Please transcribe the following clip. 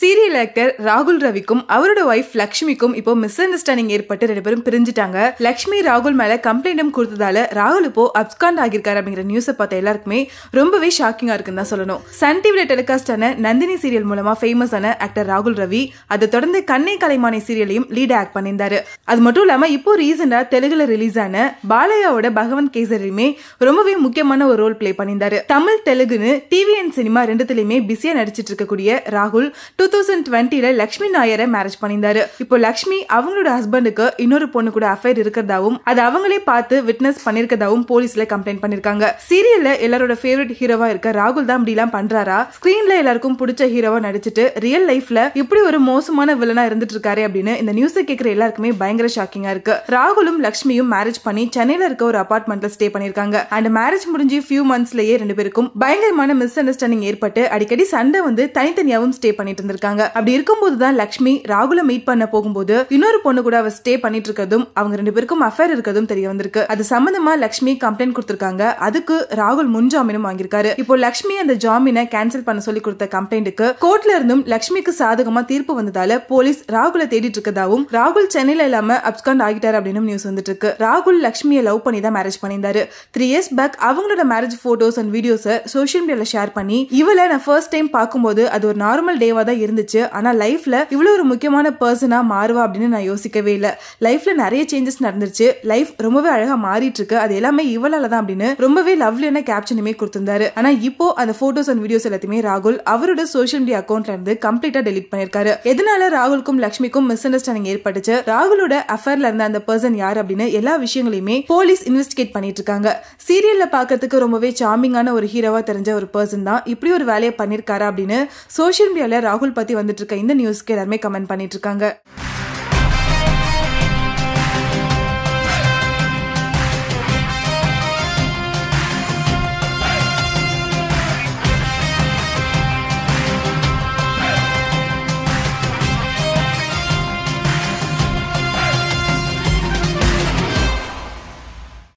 serial actor ராகுல் ரவிக்கும் அவரோட wife லக்ஷ்மிக்கும் இப்போ மிஸ் அண்டர்ஸ்டாண்டிங் ஏற்பட்டு ரெண்டு பேரும் பிரிஞ்சுட்டாங்க லக்ஷ்மி ராகுல் மேல கம்ப்ளைண்டும் கொடுத்ததால ராகுல் இப்போ அப்காண்ட் ஆகிருக்காரு அப்படிங்கிற நியூஸை பார்த்த எல்லாருக்குமே ரொம்பவே ஷாக்கிங்கா இருக்குன்னு தான் சொல்லணும் சன் டிவில டெலிகாஸ்ட் ஆன நந்தினி சீரியல் மூலமா ஃபேமஸ் ஆன ஆக்டர் ராகுல் ரவி அதை தொடர்ந்து கண்ணை கலைமானை சீரியலையும் லீட் ஆக்ட் பண்ணியிருந்தாரு அது மட்டும் இல்லாம இப்போ ரீசெண்டா தெலுங்குல ரிலீஸ் ஆன பாலையாவோட பகவந்த் கேசரியுமே ரொம்பவே முக்கியமான ஒரு ரோல் பிளே பண்ணியிருந்தாரு தமிழ் தெலுங்குன்னு டிவி அண்ட் சினிமா ரெண்டுத்திலயுமே பிஸியா நடிச்சிட்டு இருக்கக்கூடிய ராகுல் டூ தௌசண்ட் டுவெண்ட்டில லக்ஷ்மி நாயரை மேரேஜ் பண்ணியிருந்தாரு இப்போ லக்ஷ்மி அவங்களோட ஹஸ்பண்டுக்கு இன்னொரு பொண்ணு கூட அஃபேர் இருக்கிறதாவும் அது அவங்களே பார்த்து விட்னஸ் பண்ணிருக்கதாவும் போலீஸ்ல கம்ப்ளைண்ட் பண்ணிருக்காங்க சீரியல்ல எல்லாரோட ஃபேவரட் ஹீரோவா இருக்க ராகுல் தான் இப்படி எல்லாம் பண்றாரா ஸ்கிரீன்ல எல்லாருக்கும் பிடிச்ச ஹீரோவா நடிச்சிட்டு ரியல் லைஃப்ல இப்படி ஒரு மோசமான வில்லனா இருந்துட்டு இருக்காரு அப்படின்னு இந்த நியூஸ் கேட்கிற எல்லாருக்குமே பயங்கர ஷாக்கிங்கா இருக்கு ராகுலும் லக்ஷ்மியும் மேரேஜ் பண்ணி சென்னையில இருக்க ஒரு அபார்ட்மெண்ட்ல ஸ்டே பண்ணிருக்காங்க அண்ட் மேரேஜ் முடிஞ்சு ஃபியூ மந்த்ஸ்லயே ரெண்டு பேருக்கும் பயங்கரமான மிஸ் அண்டர்ஸ்டாண்டிங் ஏற்பட்டு அடிக்கடி சண்டை வந்து தனித்தனியாவும் ஸ்டே பண்ணிட்டு இருந்திருக்கு இருக்காங்க அப்படி இருக்கும்போது தான் லக்ஷ்மி ராகுல மீட் பண்ண போகும்போது இன்னொரு பொண்ணு கூட அவ ஸ்டே பண்ணிட்டு இருக்கதும் அவங்க ரெண்டு பேருக்கும் அஃபேர் இருக்கதும் தெரிய வந்திருக்கு அது சம்பந்தமா லக்ஷ்மி கம்ப்ளைண்ட் கொடுத்திருக்காங்க அதுக்கு ராகுல் முன்ஜாமீனும் வாங்கியிருக்காரு இப்போ லக்ஷ்மி அந்த ஜாமீனை கேன்சல் பண்ண சொல்லி கொடுத்த கம்ப்ளைண்ட்டுக்கு கோர்ட்ல இருந்தும் லக்ஷ்மிக்கு சாதகமா தீர்ப்பு வந்ததால போலீஸ் ராகுல தேடிட்டு இருக்கதாவும் ராகுல் சென்னையில இல்லாம அப்ஸ்காண்ட் ஆகிட்டார் அப்படின்னு நியூஸ் வந்துட்டு இருக்கு ராகுல் லக்ஷ்மியை லவ் பண்ணி தான் மேரேஜ் பண்ணியிருந்தாரு த்ரீ இயர்ஸ் பேக் அவங்களோட மேரேஜ் போட்டோஸ் அண்ட் வீடியோஸை சோஷியல் மீடியால ஷேர் பண்ணி இவளை நான் ஃபர்ஸ்ட் டைம் பார்க்கும்போது அது ஒரு நார்மல் டேவா தான் இருந்துச்சு ஆனால் லைஃப்பில் இவ்வளோ ஒரு முக்கியமான பர்சனாக மாறுவா அப்படின்னு நான் யோசிக்கவே இல்லை லைஃப்பில் நிறைய சேஞ்சஸ் நடந்துருச்சு லைஃப் ரொம்பவே அழகாக மாறிட்டு இருக்கு அது எல்லாமே இவளால் தான் அப்படின்னு ரொம்பவே லவ்லியான கேப்ஷனுமே கொடுத்திருந்தாரு ஆனால் இப்போ அந்த ஃபோட்டோஸ் அண்ட் வீடியோஸ் எல்லாத்தையுமே ராகுல் அவரோட சோஷியல் மீடியா அக்கௌண்ட்ல இருந்து கம்ப்ளீட்டாக டெலிட் பண்ணியிருக்காரு எதனால ராகுலுக்கும் லக்ஷ்மிக்கும் மிஸ் அண்டர்ஸ்டாண்டிங் ஏற்பட்டுச்சு ராகுலோட அஃபர்ல இருந்த அந்த பர்சன் யார் அப்படின்னு எல்லா விஷயங்களையுமே போலீஸ் இன்வெஸ்டிகேட் பண்ணிட்டு இருக்காங்க சீரியல்ல பாக்குறதுக்கு ரொம்பவே சாமிங்கான ஒரு ஹீரோவா தெரிஞ்ச ஒரு பர்சன் தான் இப்படி ஒரு வேலையை பண்ணிருக்காரு அப்படின்னு சோஷியல் மீடியால ராகுல் வந்துட்டு இருக்க இந்த நியூஸ்க்கு எல்லாருமே கமெண்ட் பண்ணிட்டு இருக்காங்க